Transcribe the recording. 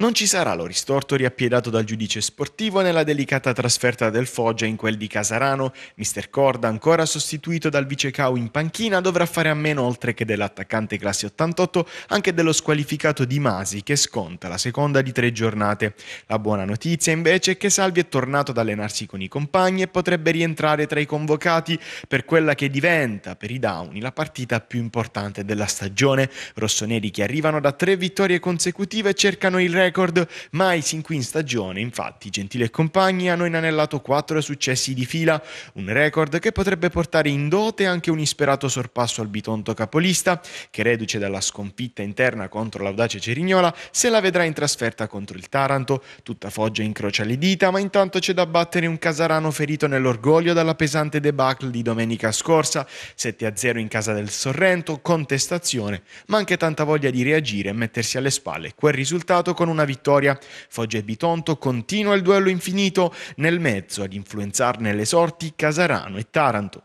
Non ci sarà lo ristorto riappiedato dal giudice sportivo nella delicata trasferta del Foggia in quel di Casarano. Mister Corda, ancora sostituito dal vice Cau in panchina, dovrà fare a meno oltre che dell'attaccante classe 88 anche dello squalificato Di Masi che sconta la seconda di tre giornate. La buona notizia invece è che Salvi è tornato ad allenarsi con i compagni e potrebbe rientrare tra i convocati per quella che diventa per i Downi la partita più importante della stagione. Rossoneri che arrivano da tre vittorie consecutive cercano il re record, mai sin qui in stagione, infatti, Gentile e compagni hanno inanellato quattro successi di fila, un record che potrebbe portare in dote anche un isperato sorpasso al bitonto capolista, che reduce dalla sconfitta interna contro l'audace Cerignola, se la vedrà in trasferta contro il Taranto. Tutta Foggia incrocia le dita, ma intanto c'è da battere un Casarano ferito nell'orgoglio dalla pesante debacle di domenica scorsa, 7-0 in casa del Sorrento, contestazione, ma anche tanta voglia di reagire e mettersi alle spalle quel risultato con una una vittoria. Foggia e Bitonto continua il duello infinito nel mezzo ad influenzarne le sorti Casarano e Taranto.